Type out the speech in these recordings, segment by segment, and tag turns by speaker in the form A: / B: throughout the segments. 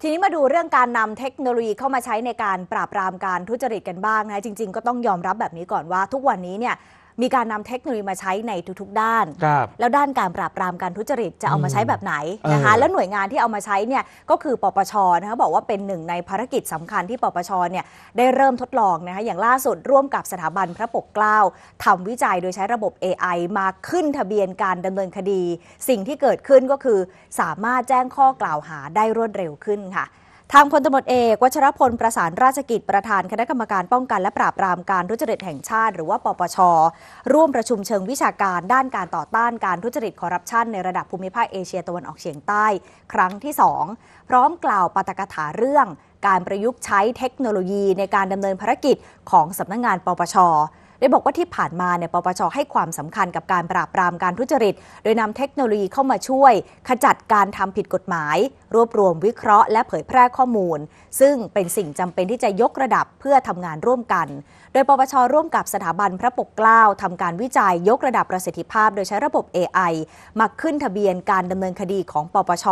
A: ทีนี้มาดูเรื่องการนำเทคโนโลยีเข้ามาใช้ในการปราบปรามการทุจริตกันบ้างนะ จริง ๆก็ต้องยอมรับแบบนี้ก่อนว่าทุกวันนี้เนี่ยมีการนำเทคโนโลยีมาใช้ในทุกๆ ด้าน แล้วด้านการปราบปรามการทุจริตจะเอามาใช้แบบไหนนะคะ แล้วหน่วยงานที่เอามาใช้เนี่ยก็คือปปชนะคะบอกว่าเป็นหนึ่งในภารกิจสำคัญที่ปปช เนี่ยได้เริ่มทดลองนะคะ อย่างล่าสุดร่วมกับสถาบันพระปกเกล้าทำวิจัยโดยใช้ระบบ AI มาขึ้นทะเบียนการดำเนินคดี สิ่งที่เกิดขึ้นก็คือ สามารถแจ้งข้อกล่าวหาได้รวดเร็วขึ้นค่ะทางพลตมรเอก วัชรพลประสานราชกิจประธานคณะกรรมการป้องกัน และปราบปรามการทุจริตแห่งชาติ หรือว่าปปช ร่วมประชุมเชิงวิชาการด้านการต่อต้านการทุจริตคอร์รัปชันในระดับภูมิภาคเอเชียตะวันออกเฉียงใต้ ครั้งที่ 2 พร้อมกล่าวปาตกถาเรื่อง การประยุกต์ใช้เทคโนโลยีในการดำเนินภารกิจของสำนักงงานปปชได้บอกว่าที่ผ่านมาเนี่ยปปชให้ความสำคัญกับการปราบปรามการทุจริตโดยนำเทคโนโลยีเข้ามาช่วย ขจัดการทำผิดกฎหมาย รวบรวมวิเคราะห์และเผยแพร่ข้อมูล ซึ่งเป็นสิ่งจำเป็นที่จะยกระดับเพื่อทำงานร่วมกัน โดยปปชร่วมกับสถาบันพระปกเกล้าทำการวิจัยยกระดับประสิทธิภาพโดยใช้ระบบ AI มาขึ้นทะเบียนการดำเนินคดีของปปช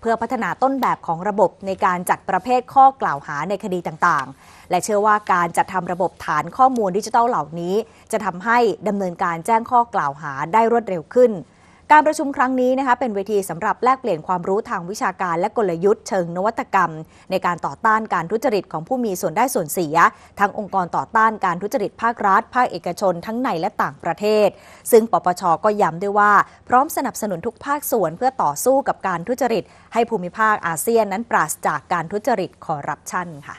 A: เพื่อพัฒนาต้นแบบของระบบในการจัดประเภทข้อกล่าวหาในคดีต่าง ๆ และเชื่อว่าการจัดทำระบบฐานข้อมูลดิจิทัลเหล่านี้ี้จะทำให้ดำเนินการแจ้งข้อกล่าวหาได้รวดเร็วขึ้น การประชุมครั้งนี้นะคะเป็นเวทีสำหรับแลกเปลี่ยนความรู้ทางวิชาการและกลยุทธ์ เชิงนวัตกรรม ในการต่อต้านการทุจริตของผู้มีส่วนได้ส่วนเสียทั้งองค์กรต่อต้านการทุจริตภาครัฐภาคเอกชน ทั้งในและต่างประเทศ ซึ่งปปชก็ย้ำด้วยว่า พร้อมสนับสนุนทุกภาคส่วนเพื่อต่อสู้กับการทุจริตให้ภูมิภาคอาเซียนนั้นปราศจากการทุจริตคอร์รัปชันค่ะ